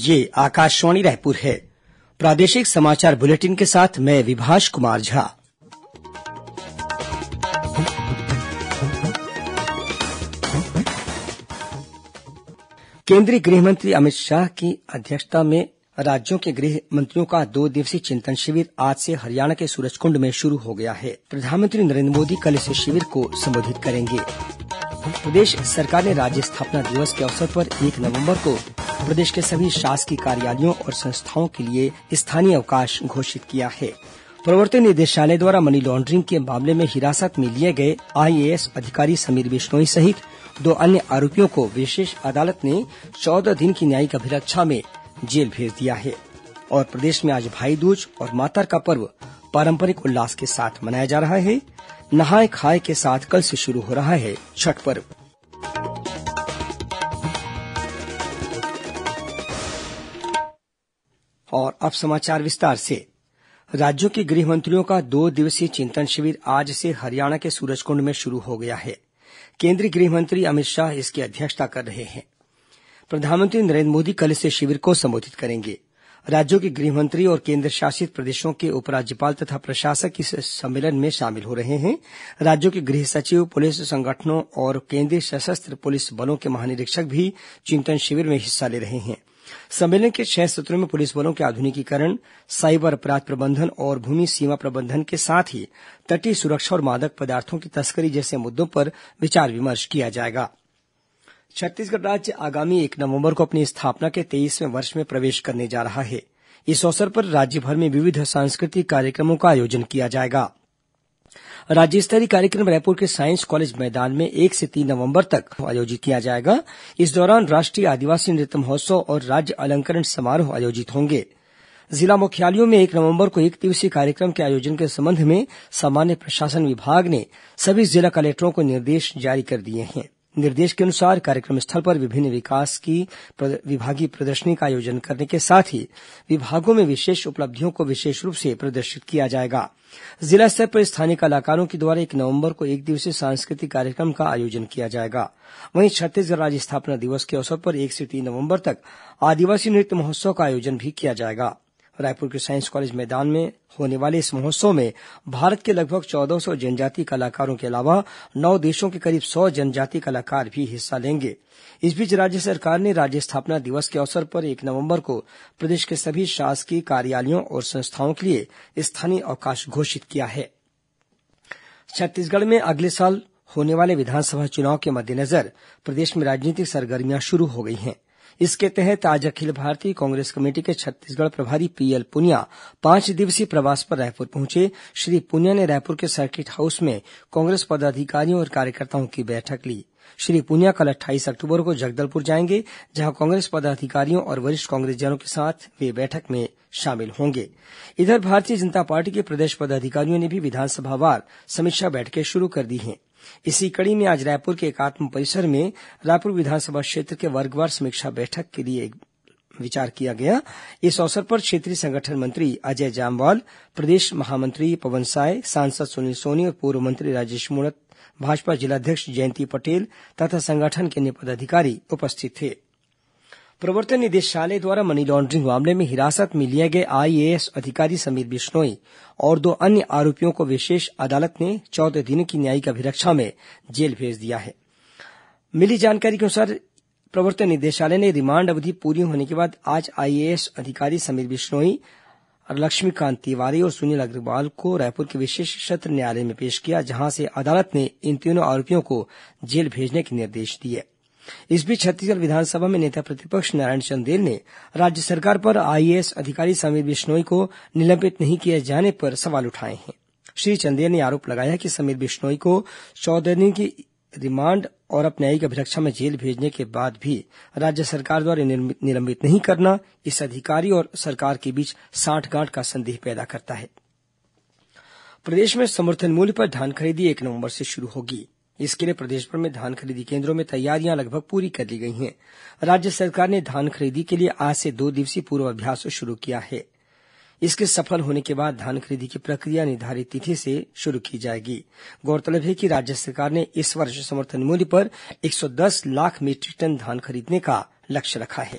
ये आकाशवाणी रायपुर है प्रादेशिक समाचार बुलेटिन के साथ मैं विभाष कुमार झा केंद्रीय गृहमंत्री अमित शाह की अध्यक्षता में राज्यों के गृह मंत्रियों का दो दिवसीय चिंतन शिविर आज से हरियाणा के सूरजकुंड में शुरू हो गया है प्रधानमंत्री नरेंद्र मोदी कल इस शिविर को संबोधित करेंगे प्रदेश सरकार ने राज्य स्थापना दिवस के अवसर पर एक नवंबर को प्रदेश के सभी शासकीय कार्यालयों और संस्थाओं के लिए स्थानीय अवकाश घोषित किया है प्रवर्तन निदेशालय द्वारा मनी लॉन्ड्रिंग के मामले में हिरासत में लिए गए आईएएस अधिकारी समीर बिश्नोई सहित दो अन्य आरोपियों को विशेष अदालत ने चौदह दिन की न्यायिक अभिरक्षा में जेल भेज दिया है और प्रदेश में आज भाईदूज और मातर का पर्व पारंपरिक उल्लास के साथ मनाया जा रहा है नहाय खाए के साथ कल से शुरू हो रहा है छठ पर्व और अब समाचार विस्तार से राज्यों के गृह मंत्रियों का दो दिवसीय चिंतन शिविर आज से हरियाणा के सूरजकुंड में शुरू हो गया है केंद्रीय गृह मंत्री अमित शाह इसकी अध्यक्षता कर रहे हैं प्रधानमंत्री नरेंद्र मोदी कल इस शिविर को संबोधित करेंगे राज्यों के गृहमंत्री और केन्द्रशासित प्रदेशों के उपराज्यपाल तथा प्रशासक इस सम्मेलन में शामिल हो रहे हैं राज्यों के गृह सचिव पुलिस संगठनों और केन्द्रीय सशस्त्र पुलिस बलों के महानिरीक्षक भी चिंतन शिविर में हिस्सा ले रहे हैं सम्मेलन के छह सत्रों में पुलिस बलों के आधुनिकीकरण साइबर अपराध प्रबंधन और भूमि सीमा प्रबंधन के साथ ही तटीय सुरक्षा और मादक पदार्थों की तस्करी जैसे मुद्दों पर विचार विमर्श किया जाएगा छत्तीसगढ़ राज्य आगामी एक नवंबर को अपनी स्थापना के तेईसवें वर्ष में प्रवेश करने जा रहा है इस अवसर पर राज्यभर में विविध सांस्कृतिक कार्यक्रमों का आयोजन किया जाएगा राज्य स्तरीय कार्यक्रम रायपुर के साइंस कॉलेज मैदान में एक से तीन नवंबर तक आयोजित किया जाएगा इस दौरान राष्ट्रीय आदिवासी नृत्य महोत्सव और राज्य अलंकरण समारोह आयोजित होंगे जिला मुख्यालयों में एक नवंबर को एक दिवसीय कार्यक्रम के आयोजन के संबंध में सामान्य प्रशासन विभाग ने सभी जिला कलेक्टरों को निर्देश जारी कर दिए हैं निर्देश के अनुसार कार्यक्रम स्थल पर विभिन्न विकास की विभागीय प्रदर्शनी का आयोजन करने के साथ ही विभागों में विशेष उपलब्धियों को विशेष रूप से प्रदर्शित किया जाएगा जिला स्तर पर स्थानीय कलाकारों के द्वारा एक नवंबर को एक दिवसीय सांस्कृतिक कार्यक्रम का आयोजन किया जाएगा वहीं छत्तीसगढ़ राज्य स्थापना दिवस के अवसर पर एक से तीन नवंबर तक आदिवासी नृत्य महोत्सव का आयोजन भी किया जाएगा रायपुर के साइंस कॉलेज मैदान में होने वाले इस महोत्सव में भारत के लगभग चौदह सौ जनजातीय कलाकारों के अलावा नौ देशों के करीब सौ जनजातीय कलाकार भी हिस्सा लेंगे इस बीच राज्य सरकार ने राज्य स्थापना दिवस के अवसर पर एक नवंबर को प्रदेश के सभी शासकीय कार्यालयों और संस्थाओं के लिए स्थानीय अवकाश घोषित किया है छत्तीसगढ़ में अगले साल होने वाले विधानसभा चुनाव के मद्देनजर प्रदेश में राजनीतिक सरगर्मियां शुरू हो गई हैं इसके तहत आज अखिल भारतीय कांग्रेस कमेटी के छत्तीसगढ़ प्रभारी पीएल पुनिया पांच दिवसीय प्रवास पर रायपुर पहुंचे श्री पुनिया ने रायपुर के सर्किट हाउस में कांग्रेस पदाधिकारियों और कार्यकर्ताओं की बैठक ली श्री पुनिया कल अट्ठाईस अक्टूबर को जगदलपुर जाएंगे जहां कांग्रेस पदाधिकारियों और वरिष्ठ कांग्रेसजनों के साथ वे बैठक में शामिल होंगे इधर भारतीय जनता पार्टी के प्रदेश पदाधिकारियों ने भी विधानसभावार समीक्षा बैठकें शुरू कर दी हैं इसी कड़ी में आज रायपुर के एकात्म परिसर में रायपुर विधानसभा क्षेत्र के वर्गवार समीक्षा बैठक के लिए विचार किया गया इस अवसर पर क्षेत्रीय संगठन मंत्री अजय जामवाल प्रदेश महामंत्री पवन साय सांसद सुनील सोनी और पूर्व मंत्री राजेश मूणत भाजपा जिलाध्यक्ष जयंती पटेल तथा संगठन के अन्य पदाधिकारी उपस्थित थे प्रवर्तन निदेशालय द्वारा मनी लॉन्ड्रिंग मामले में हिरासत में लिए गए आईएएस अधिकारी समीर बिश्नोई और दो अन्य आरोपियों को विशेष अदालत ने चौदह दिन की न्यायिक अभिरक्षा में जेल भेज दिया है मिली जानकारी के अनुसार प्रवर्तन निदेशालय ने रिमांड अवधि पूरी होने के बाद आज आईएएस अधिकारी समीर बिश्नोई लक्ष्मीकांत तिवारी और सुनील अग्रवाल को रायपुर के विशेष सत्र न्यायालय में पेश किया जहां से अदालत ने इन तीनों आरोपियों को जेल भेजने के निर्देश दिये इस बीच छत्तीसगढ़ विधानसभा में नेता प्रतिपक्ष नारायण चंदेल ने राज्य सरकार पर आईएएस अधिकारी समीर बिश्नोई को निलंबित नहीं किए जाने पर सवाल उठाए हैं श्री चंदेल ने आरोप लगाया कि समीर बिश्नोई को चौदह दिन की रिमांड और न्यायिक अभिरक्षा में जेल भेजने के बाद भी राज्य सरकार द्वारा निलंबित नहीं करना इस अधिकारी और सरकार के बीच साठगांठ का संदेह पैदा करता है प्रदेश में समर्थन मूल्य पर धान खरीदी एक नवंबर से शुरू होगी इसके लिए प्रदेशभर में धान खरीदी केन्द्रों में तैयारियां लगभग पूरी कर ली गई हैं राज्य सरकार ने धान खरीदी के लिए आज से दो दिवसीय पूर्वाभ्यास शुरू किया है इसके सफल होने के बाद धान खरीदी की प्रक्रिया निर्धारित तिथि से शुरू की जाएगी गौरतलब है कि राज्य सरकार ने इस वर्ष समर्थन मूल्य पर 110 लाख मीट्रिक टन धान खरीदने का लक्ष्य रखा है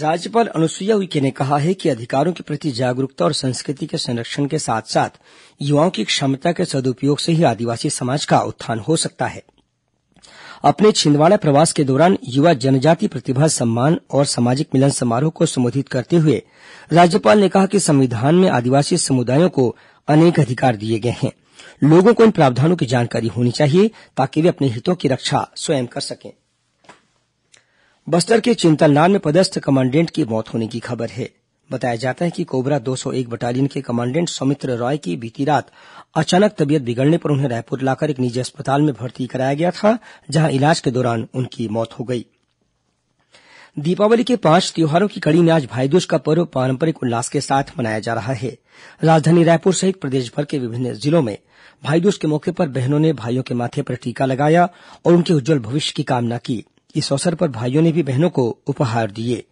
राज्यपाल अनुसुईया उइके ने कहा है कि अधिकारों के प्रति जागरूकता और संस्कृति के संरक्षण के साथ साथ युवाओं की क्षमता के सदुपयोग से ही आदिवासी समाज का उत्थान हो सकता है अपने छिंदवाड़ा प्रवास के दौरान युवा जनजाति प्रतिभा सम्मान और सामाजिक मिलन समारोह को संबोधित करते हुए राज्यपाल ने कहा कि संविधान में आदिवासी समुदायों को अनेक अधिकार दिए गए हैं लोगों को इन प्रावधानों की जानकारी होनी चाहिए ताकि वे अपने हितों की रक्षा स्वयं कर सकें बस्तर के चिंतलनार में पदस्थ कमांडेंट की मौत होने की खबर है बताया जाता है कि कोबरा दो सौ एक बटालियन के कमांडेंट सौमित्र रॉय की बीती रात अचानक तबीयत बिगड़ने पर उन्हें रायपुर लाकर एक निजी अस्पताल में भर्ती कराया गया था जहां इलाज के दौरान उनकी मौत हो गई दीपावली के पांच त्योहारों की कड़ी में आज भाईदूज का पर्व पारंपरिक उल्लास के साथ मनाया जा रहा है राजधानी रायपुर सहित प्रदेशभर के विभिन्न जिलों में भाईदूज के मौके पर बहनों ने भाइयों के माथे पर टीका लगाया और उनके उज्जवल भविष्य की कामना की है इस अवसर पर भाईयों ने भी बहनों को उपहार दिए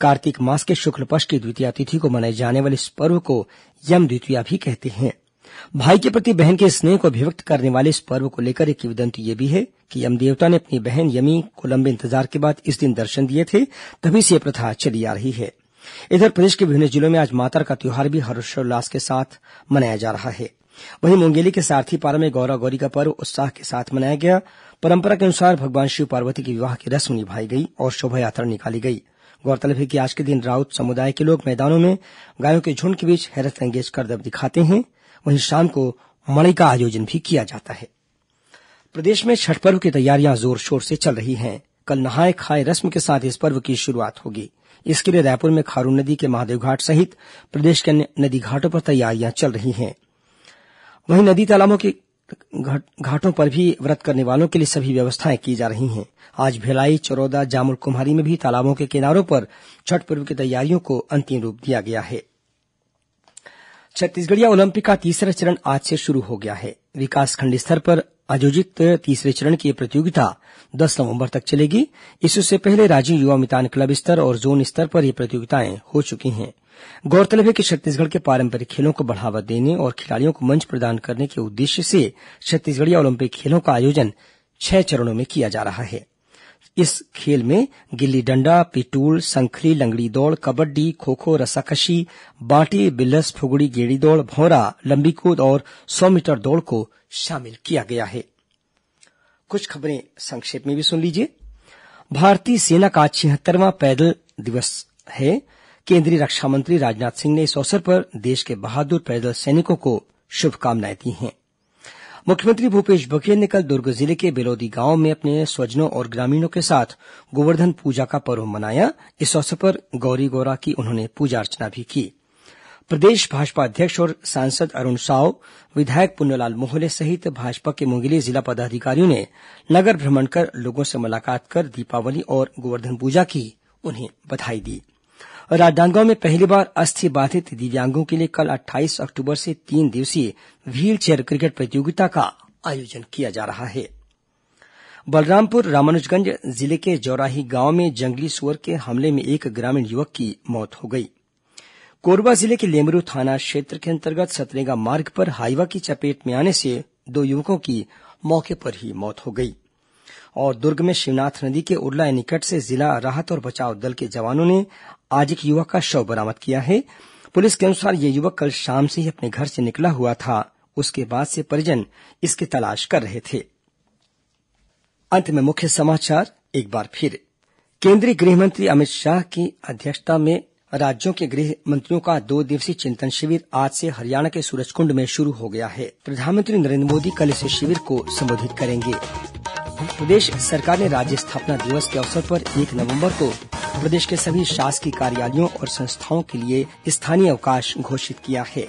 कार्तिक मास के शुक्ल पक्ष की द्वितीया तिथि को मनाए जाने वाले इस पर्व को यम द्वितीया भी कहते हैं भाई के प्रति बहन के स्नेह को अभिव्यक्त करने वाले इस पर्व को लेकर एक विदंत यह भी है कि यम देवता ने अपनी बहन यमी को लंबे इंतजार के बाद इस दिन दर्शन दिए थे तभी से यह प्रथा चली आ रही है इधर प्रदेश के विभिन्न जिलों में आज माता का त्यौहार भी हर्षोल्लास के साथ मनाया जा रहा है वहीं मुंगेली के सारथी पारा में गौरा गौरी का पर्व उत्साह के साथ मनाया गया परंपरा के अनुसार भगवान शिव पार्वती की विवाह की रस्म निभाई गई और शोभायात्रा निकाली गई गौरतलब है कि आज के दिन राउत समुदाय के लोग मैदानों में गायों के झुंड के बीच हैरत अंगेज दब दिखाते हैं वहीं शाम को मड़ई का आयोजन भी किया जाता है प्रदेश में छठ पर्व की तैयारियां जोर शोर से चल रही हैं कल नहाए खाए रस्म के साथ इस पर्व की शुरुआत होगी इसके लिए रायपुर में खारून नदी के महादेव घाट सहित प्रदेश के अन्य नदी घाटों पर तैयारियां चल रही हैं वहीं नदी तालाबों के घाटों पर भी व्रत करने वालों के लिए सभी व्यवस्थाएं की जा रही हैं आज भिलाई चरौदा जामुल कुम्हारी में भी तालाबों के किनारों पर छठ पर्व की तैयारियों को अंतिम रूप दिया गया है छत्तीसगढ़िया ओलंपिक का तीसरा चरण आज से शुरू हो गया है विकासखंड स्तर पर आयोजित तीसरे चरण की यह प्रतियोगिता दस नवंबर तक चलेगी इससे पहले राजीव युवा मितान क्लब स्तर और जोन स्तर पर ये प्रतियोगिताएं हो चुकी हैं गौरतलब है कि छत्तीसगढ़ के पारंपरिक खेलों को बढ़ावा देने और खिलाड़ियों को मंच प्रदान करने के उद्देश्य से छत्तीसगढ़िया ओलंपिक खेलों का आयोजन छह चरणों में किया जा रहा है इस खेल में गिल्ली डंडा पिटूल संखली लंगड़ी दौड़ कबड्डी खो खो रस्साकशी बांटी बिल्लस फुगड़ी गेड़ी दौड़ भौरा लंबी कूद और सौ मीटर दौड़ को शामिल किया गया है कुछ खबरें संक्षेप में भी सुन लीजिए भारतीय सेना का छिहत्तरवां पैदल दिवस है केंद्रीय रक्षा मंत्री राजनाथ सिंह ने इस अवसर पर देश के बहादुर पैदल सैनिकों को शुभकामनाएं दी हैं मुख्यमंत्री भूपेश बघेल ने कल दुर्ग जिले के बेलोदी गांव में अपने स्वजनों और ग्रामीणों के साथ गोवर्धन पूजा का पर्व मनाया इस अवसर पर गौरी गौरा की उन्होंने पूजा अर्चना भी की प्रदेश भाजपा अध्यक्ष और सांसद अरूण साव विधायक पुन्नलाल मोहले सहित भाजपा के मुंगेली जिला पदाधिकारियों ने नगर भ्रमण कर लोगों से मुलाकात कर दीपावली और गोवर्धन पूजा की उन्हें बधाई दी है राजनांदगांव में पहली बार अस्थि बाधित दिव्यांगों के लिए कल अट्ठाईस अक्टूबर से तीन दिवसीय चेयर क्रिकेट प्रतियोगिता का आयोजन किया जा रहा है बलरामपुर रामानुजगंज जिले के जौराही गांव में जंगली सुअर के हमले में एक ग्रामीण युवक की मौत हो गई कोरबा जिले के लेमरू थाना क्षेत्र के अंतर्गत सतरेगा मार्ग पर हाईवा की चपेट में आने से दो युवकों की मौके पर ही मौत हो गई और दुर्ग में शिवनाथ नदी के उरला निकट से जिला राहत और बचाव दल के जवानों ने आज एक युवक का शव बरामद किया है पुलिस के अनुसार यह युवक कल शाम से ही अपने घर से निकला हुआ था उसके बाद से परिजन इसकी तलाश कर रहे थे अंत में मुख्य समाचार एक बार फिर केंद्रीय गृहमंत्री अमित शाह की अध्यक्षता में राज्यों के गृह मंत्रियों का दो दिवसीय चिंतन शिविर आज से हरियाणा के सूरजकुंड में शुरू हो गया है प्रधानमंत्री नरेंद्र मोदी कल इस शिविर को संबोधित करेंगे प्रदेश सरकार ने राज्य स्थापना दिवस के अवसर पर एक नवंबर को प्रदेश के सभी शासकीय कार्यालयों और संस्थाओं के लिए स्थानीय अवकाश घोषित किया है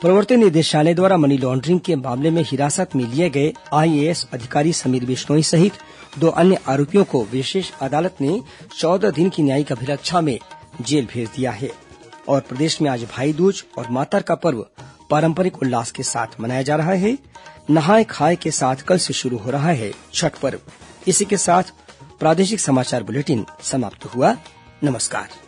प्रवर्तन निदेशालय द्वारा मनी लॉन्ड्रिंग के मामले में हिरासत में लिए गए आईएएस अधिकारी समीर बिश्नोई सहित दो अन्य आरोपियों को विशेष अदालत ने चौदह दिन की न्यायिक अभिरक्षा में जेल भेज दिया है और प्रदेश में आज भाईदूज और मातर का पर्व पारंपरिक उल्लास के साथ मनाया जा रहा है नहाए खाए के साथ कल से शुरू हो रहा है छठ पर्व इसी के साथ प्रादेशिक समाचार बुलेटिन समाप्त हुआ नमस्कार